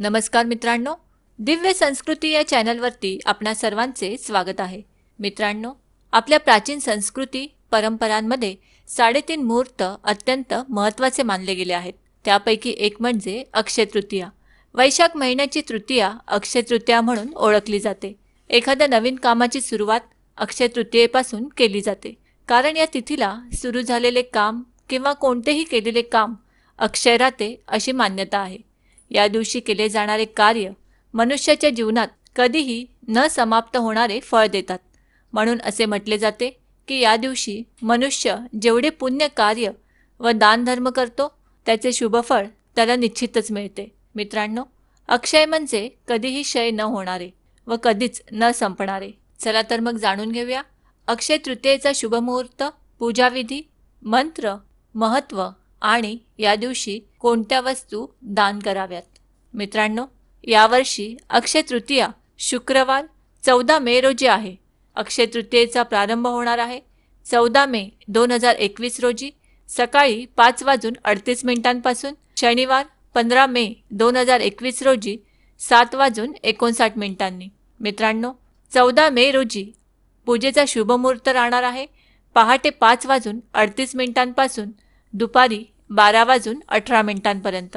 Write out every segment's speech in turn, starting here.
नमस्कार मित्रांनो दिव्य संस्कृती या चॅनलवरती आपणा सर्वांचे स्वागत आहे मित्रांनो आपल्या प्राचीन संस्कृती परंपरांमध्ये साडेतीन मुहूर्त अत्यंत महत्त्वाचे मानले गेले आहेत त्यापैकी एक म्हणजे अक्षय तृतीया वैशाख महिन्याची तृतीया अक्षय तृतीया म्हणून ओळखली जाते एखाद्या नवीन कामाची सुरुवात अक्षय तृतीयेपासून केली जाते कारण या तिथीला सुरू झालेले काम किंवा कोणतेही केलेले काम अक्षय राहते अशी मान्यता आहे या दिवशी केले जाणारे कार्य मनुष्याच्या जीवनात कधीही न समाप्त होणारे फळ देतात म्हणून असे म्हटले जाते की या दिवशी मनुष्य जेवढे पुण्य कार्य व दानधर्म करतो त्याचे शुभफळ त्याला निश्चितच मिळते मित्रांनो अक्षय म्हणजे कधीही क्षय न होणारे व कधीच न संपणारे चला तर मग जाणून घेऊया अक्षय तृतीयेचा शुभमुहूर्त पूजाविधी मंत्र महत्त्व आणि या दिवशी कोणत्या वस्तू दान कराव्यात मित्रांनो यावर्षी अक्षय तृतीया शुक्रवार चौदा मे रोजी आहे अक्षय तृतीयेचा प्रारंभ होणार आहे चौदा मे दोन हजार एकवीस रोजी सकाळी पाच वाजून अडतीस मिनिटांपासून शनिवार पंधरा मे दोन हजार एकवीस रोजी सात वाजून एकोणसाठ मिनिटांनी मित्रांनो चौदा मे रोजी पूजेचा शुभमुहूर्त राहणार आहे पहाटे पाच वाजून अडतीस मिनिटांपासून दुपारी बारा वाजून अठरा मिनिटांपर्यंत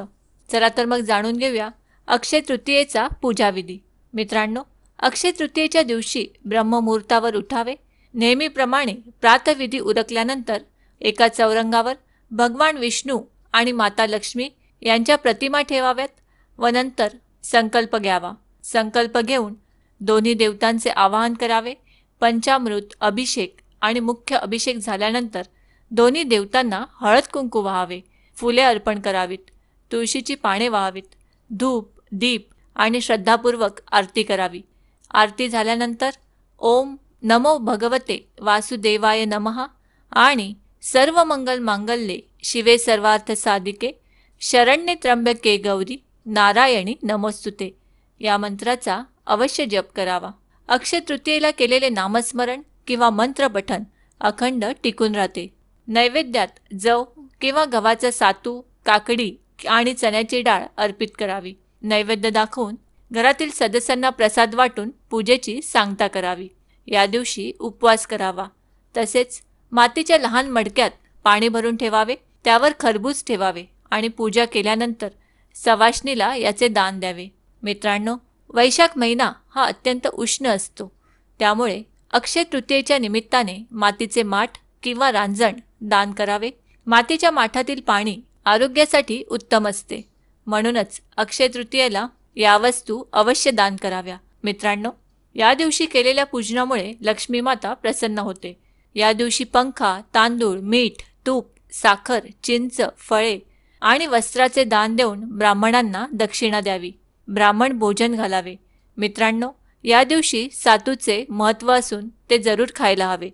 चला तर मग जाणून घेऊया अक्षय तृतीयेचा पूजाविधी मित्रांनो अक्षय तृतीयेच्या दिवशी ब्रह्ममुहूर्तावर उठावे नेहमीप्रमाणे प्रातविधी उरकल्यानंतर एका चौरंगावर भगवान विष्णू आणि माता लक्ष्मी यांच्या प्रतिमा ठेवाव्यात व नंतर संकल्प घ्यावा संकल्प घेऊन दोन्ही देवतांचे आवाहन करावे पंचामृत अभिषेक आणि मुख्य अभिषेक झाल्यानंतर दोन्ही देवतांना हळद कुंकू वाहावे फुले अर्पण करावीत तुळशीची पाने वाहावीत धूप दीप आणि श्रद्धापूर्वक आरती करावी आरती झाल्यानंतर ओम नमो भगवते वासुदेवाय नमहा आणि सर्व मंगल मांगल्ये शिवे सर्वार्थ साधिके शरण्य त्र्यंबके गौरी नारायणी नमोस्तुते या मंत्राचा अवश्य जप करावा अक्षय तृतीयेला केलेले नामस्मरण किंवा मंत्र पठन अखंड टिकून राहते नैवेद्यात जव किंवा गव्हाचं सातू काकडी आणि चण्याची डाळ अर्पित करावी नैवेद्य दाखवून घरातील सदस्यांना प्रसाद वाटून पूजेची सांगता करावी या दिवशी उपवास करावा तसेच मातीच्या लहान मडक्यात पाणी भरून ठेवावे त्यावर खरबूज ठेवावे आणि पूजा केल्यानंतर सवाशणीला याचे दान द्यावे मित्रांनो वैशाख महिना हा अत्यंत उष्ण असतो त्यामुळे अक्षय तृतीयेच्या निमित्ताने मातीचे माठ किंवा रांजण दान करावे मातीच्या माठातील पाणी आरोग्यासाठी उत्तम असते म्हणूनच अक्षय तृतीयेला या वस्तू अवश्य दान कराव्या मित्रांनो या दिवशी केलेल्या पूजनामुळे लक्ष्मी माता प्रसन्न होते या दिवशी पंखा तांदूळ मीठ तूप साखर चिंच फळे आणि वस्त्राचे दान देऊन ब्राह्मणांना दक्षिणा द्यावी ब्राह्मण भोजन घालावे मित्रांनो या दिवशी सातूचे महत्त्व असून ते जरूर खायला हवे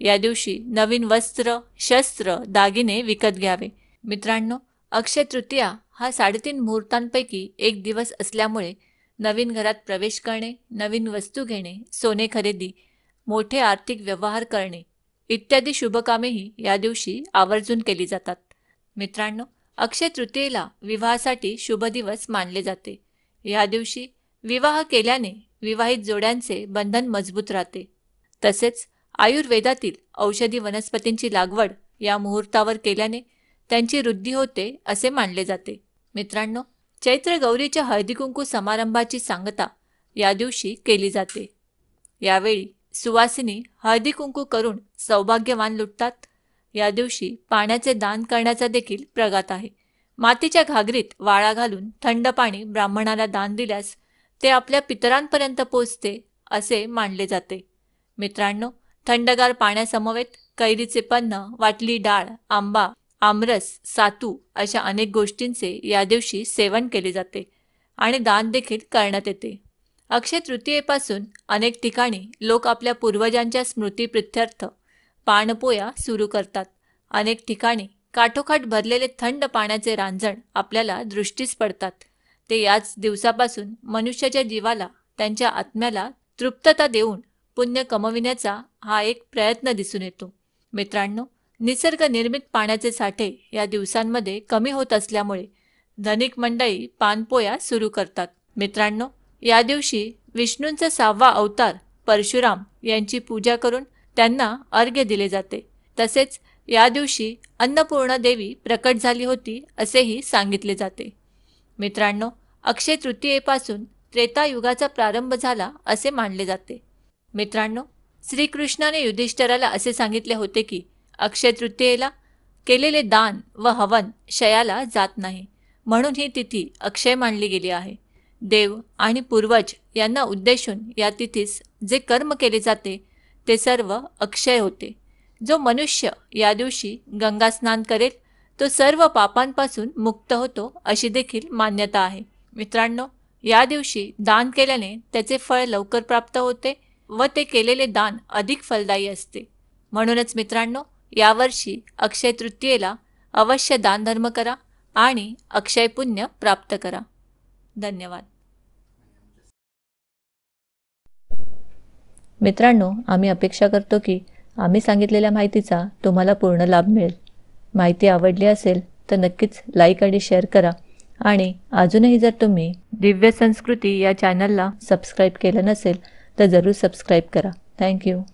या दिवशी नवीन वस्त्र शस्त्र दागिने विकत घ्यावे मित्रांनो अक्षय तृतीया हा साडेतीन मुहूर्तांपैकी एक दिवस असल्यामुळे नवीन घरात प्रवेश करणे नवीन वस्तू घेणे सोने खरेदी मोठे आर्थिक व्यवहार करणे इत्यादी शुभकामेही या दिवशी आवर्जून केली जातात मित्रांनो अक्षय तृतीयेला विवाहासाठी शुभ दिवस मानले जाते या दिवशी विवाह केल्याने विवाहित जोड्यांचे बंधन मजबूत राहते तसेच आयुर्वेदातील औषधी वनस्पतींची लागवड या मुहूर्तावर केल्याने त्यांची वृद्धी होते असे मानले जाते मित्रांनो चैत्र गौरीच्या हळदीकुंकू समारंभाची सांगता या दिवशी केली जाते यावेळी सुवासिनी हळदी कुंकू करून सौभाग्यवान लुटतात या दिवशी पाण्याचे दान करण्याचा देखील प्रगात आहे मातीच्या घागरीत वाळा घालून थंड पाणी ब्राह्मणाला दान दिल्यास ते आपल्या पितरांपर्यंत पोचते असे मानले जाते मित्रांनो थंडगार पाण्यासमवेत कैरीचे पन्न वाटली डाळ आंबा आमरस सातू अशा अनेक गोष्टींचे या दिवशी सेवन केले जाते आणि दान देखील करण्यात येते अक्षय तृतीयेपासून अनेक ठिकाणी लोक आपल्या पूर्वजांच्या स्मृतीप्रित्यर्थ पाणपोया सुरू करतात अनेक ठिकाणी काठोकाठ भरलेले थंड पाण्याचे रांजण आपल्याला दृष्टीस पडतात ते याच दिवसापासून मनुष्याच्या जीवाला त्यांच्या आत्म्याला तृप्तता देऊन पुण्य कमविण्याचा हा एक प्रयत्न दिसून येतो मित्रांनो निसर्ग निर्मित पाण्याचे साठे या दिवसांमध्ये कमी होत असल्यामुळे धनिक मंडळी पानपोया सुरू करतात मित्रांनो या दिवशी विष्णूंचा सहावा अवतार परशुराम यांची पूजा करून त्यांना अर्घ्य दिले जाते तसेच या दिवशी अन्नपूर्णा देवी प्रकट झाली होती असेही सांगितले जाते मित्रांनो अक्षय तृतीयेपासून त्रेता युगाचा प्रारंभ झाला असे मानले जाते मित्रांनो श्रीकृष्णाने युधिष्ठराला असे सांगितले होते की अक्षय तृतीयेला केलेले दान व हवन क्षयाला जात नाही म्हणून ही तिथी अक्षय मानली गेली आहे देव आणि पूर्वज यांना उद्देशून या तिथीस जे कर्म केले जाते ते सर्व अक्षय होते जो मनुष्य या दिवशी गंगा स्नान करेल तो सर्व पापांपासून मुक्त होतो अशी देखील मान्यता आहे मित्रांनो या दिवशी दान केल्याने त्याचे फळ लवकर प्राप्त होते व ते केलेले दान अधिक फलदायी असते म्हणूनच मित्रांनो यावर्षी अक्षय तृतीयेला अवश्य दानधर्म करा आणि अक्षय पुण्य प्राप्त करा धन्यवाद मित्रांनो आम्ही अपेक्षा करतो की आम्ही सांगितलेल्या माहितीचा तुम्हाला पूर्ण लाभ मिळेल माहिती आवडली असेल तर नक्कीच लाईक आणि शेअर करा आणि अजूनही जर तुम्ही दिव्य संस्कृती या चॅनलला सबस्क्राईब केलं नसेल तर जरूर सबस्क्राईब करा थँक्यू